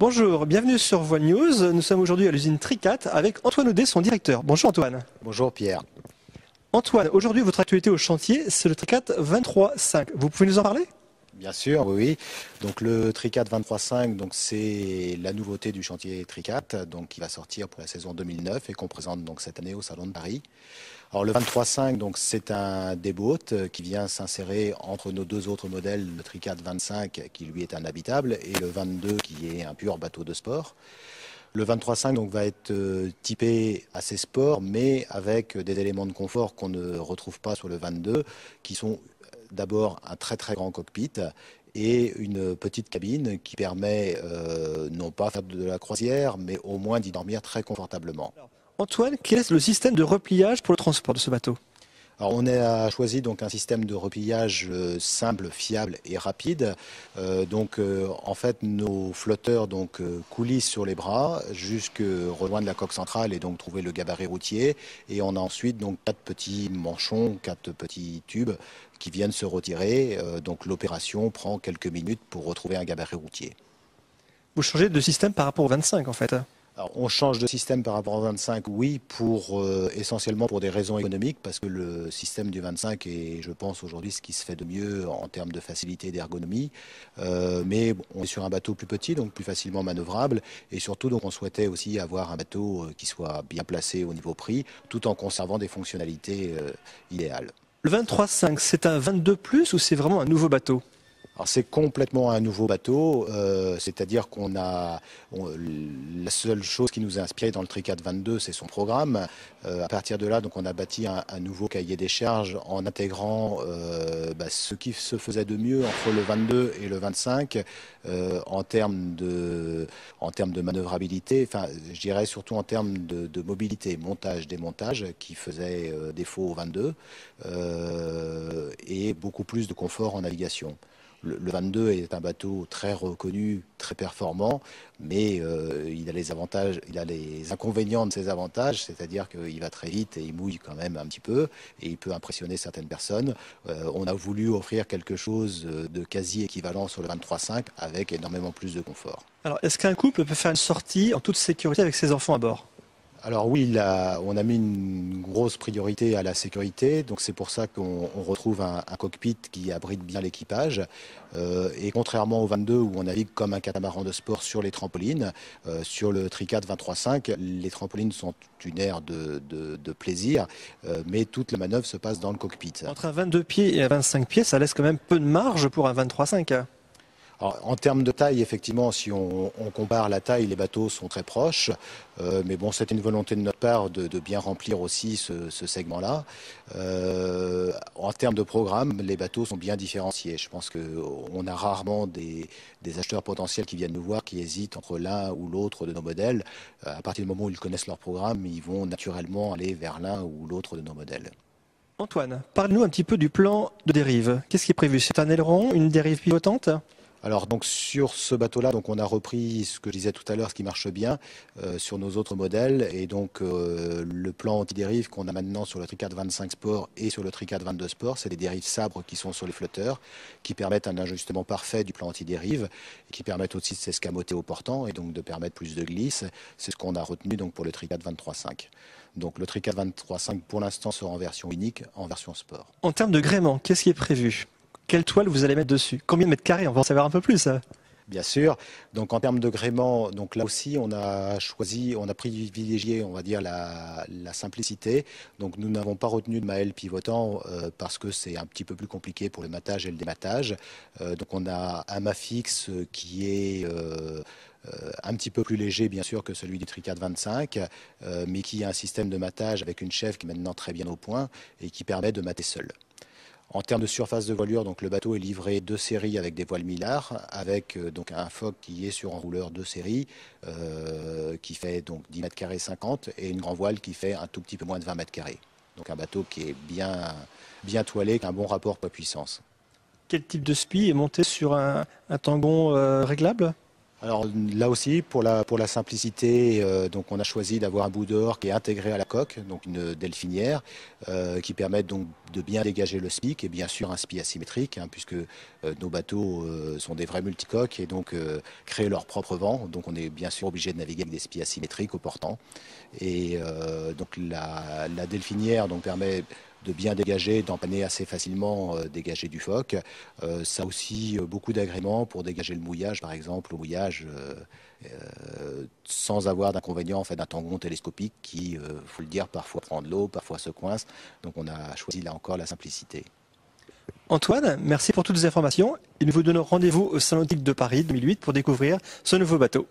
Bonjour, bienvenue sur Voix News. Nous sommes aujourd'hui à l'usine Tricat avec Antoine Audet, son directeur. Bonjour Antoine. Bonjour Pierre. Antoine, aujourd'hui votre actualité au chantier, c'est le Tricat 23.5. Vous pouvez nous en parler Bien sûr, oui. Donc le Tricat 23.5, donc c'est la nouveauté du chantier Tricat, donc qui va sortir pour la saison 2009 et qu'on présente donc cette année au Salon de Paris. Alors le 23.5, donc c'est un débote euh, qui vient s'insérer entre nos deux autres modèles, le Tricat 25 qui lui est un habitable et le 22 qui est un pur bateau de sport. Le 23.5 donc va être euh, typé assez sport, mais avec euh, des éléments de confort qu'on ne retrouve pas sur le 22, qui sont d'abord un très très grand cockpit et une petite cabine qui permet euh, non pas faire de la croisière, mais au moins d'y dormir très confortablement. Antoine, quel est le système de repliage pour le transport de ce bateau on a choisi donc un système de repillage euh, simple, fiable et rapide. Euh, donc euh, en fait nos flotteurs coulissent sur les bras jusque rejoindre la coque centrale et donc trouver le gabarit routier. Et on a ensuite donc quatre petits manchons, quatre petits tubes qui viennent se retirer. donc l'opération prend quelques minutes pour retrouver un gabarit routier. Vous changez de système par rapport au 25 en fait on change de système par rapport au 25, oui, pour euh, essentiellement pour des raisons économiques, parce que le système du 25 est, je pense, aujourd'hui ce qui se fait de mieux en termes de facilité et d'ergonomie. Euh, mais on est sur un bateau plus petit, donc plus facilement manœuvrable, et surtout, donc, on souhaitait aussi avoir un bateau euh, qui soit bien placé au niveau prix, tout en conservant des fonctionnalités idéales. Le 23.5, c'est un 22 ou c'est vraiment un nouveau bateau c'est complètement un nouveau bateau, euh, c'est-à-dire qu'on a la seule chose qui nous a inspiré dans le Tricat 22, c'est son programme. A euh, à partir de là, donc on a bâti un, nouveau cahier des charges en intégrant euh, bah, ce qui se faisait de mieux entre le 22 et le 25 en termes de en termes de manœuvrabilité, enfin je dirais surtout en termes de mobilité, montage, démontage, qui faisait défaut au 22 et beaucoup plus de confort en navigation le, 22 est un bateau très reconnu, très performant, mais euh, il a les avantages, il a les inconvénients de ses avantages, c'est-à-dire qu'il va très vite et il mouille quand même un petit peu et il peut impressionner certaines personnes. Euh, on a voulu offrir quelque chose de quasi équivalent sur le 23.5 avec énormément plus de confort. Alors, est-ce qu'un couple peut faire une sortie en toute sécurité avec ses enfants à bord alors oui, on a mis une grosse priorité à la sécurité, donc c'est pour ça qu'on retrouve un, cockpit qui abrite bien l'équipage. Euh, et contrairement au 22 où on navigue comme un catamaran de sport sur les trampolines, euh, sur le Tricat 23.5, les trampolines sont une aire de, plaisir, euh, mais toute la manœuvre se passe dans le cockpit. Entre un 22 pieds et un 25 pieds, ça laisse quand même peu de marge pour un 23.5 en termes de taille, effectivement, si on, compare la taille, les bateaux sont très proches. Euh, mais bon, c'était une volonté de notre part de, bien remplir aussi ce, segment-là. Euh, en termes de programme, les bateaux sont bien différenciés. Je pense qu'on a rarement des, des, acheteurs potentiels qui viennent nous voir, qui hésitent entre l'un ou l'autre de nos modèles. Euh, à partir du moment où ils connaissent leur programme, ils vont naturellement aller vers l'un ou l'autre de nos modèles. Antoine, parle-nous un petit peu du plan de dérive. Qu'est-ce qui est prévu C'est un aileron, une dérive pivotante alors donc sur ce bateau-là, donc on a repris ce que je disais tout à l'heure, ce qui marche bien euh, sur nos autres modèles, et donc euh, le plan anti-dérive qu'on a maintenant sur le Tricard 25 Sport et sur le Tricard 22 Sport, c'est les dérives sabres qui sont sur les flotteurs, qui permettent un ajustement parfait du plan anti-dérive, et qui permettent aussi de s'escamoter au portant et donc de permettre plus de glisse. C'est ce qu'on a retenu donc pour le Tricard 23.5. Donc le Tricard 23.5 pour l'instant sera en version unique, en version sport. En termes de gréement, qu'est-ce qui est prévu quelle toile vous allez mettre dessus. Combien de mètres carrés On va en savoir un peu plus. Bien sûr. Donc en termes de gréement, donc là aussi on a choisi, on a privilégié, on va dire la, simplicité. Donc nous n'avons pas retenu de maël pivotant euh, parce que c'est un petit peu plus compliqué pour le matage et le dématage. Euh, donc on a un mât fixe qui est euh, un petit peu plus léger bien sûr que celui du Tricard 25, mais qui a un système de matage avec une chèvre qui est maintenant très bien au point et qui permet de mater seul. En termes de surface de voilure, donc le bateau est livré de séries avec des voiles Millard, avec euh, donc un foc qui est sur un rouleur de séries, euh, qui fait donc 10 mètres carrés 50 et une grand voile qui fait un tout petit peu moins de 20 mètres carrés. Donc un bateau qui est bien, bien toilé, qui a un bon rapport poids-puissance. Quel type de spi est monté sur un, tangon euh, réglable alors là aussi, pour la, pour la simplicité, euh, donc on a choisi d'avoir un bout dehors qui est intégré à la coque, donc une delphinière, euh, qui permet donc de bien dégager le SPIC et bien sûr un SPI asymétrique, hein, puisque euh, nos bateaux sont des vrais multicoques et donc créent leur propre vent. Donc on est bien sûr obligé de naviguer avec des SPI asymétriques au portant. Et donc la, la delphinière donc, permet de bien dégager, d'empanner assez facilement, euh, dégager du phoque. Euh, ça a aussi euh, beaucoup d'agréments pour dégager le mouillage, par exemple, le mouillage sans avoir d'inconvénient en fait, d'un tangon télescopique qui, faut le dire, parfois prend de l'eau, parfois se coince. Donc on a choisi là encore la simplicité. Antoine, merci pour toutes les informations et nous vous donnons rendez-vous au Salon de Paris 2008 pour découvrir ce nouveau bateau.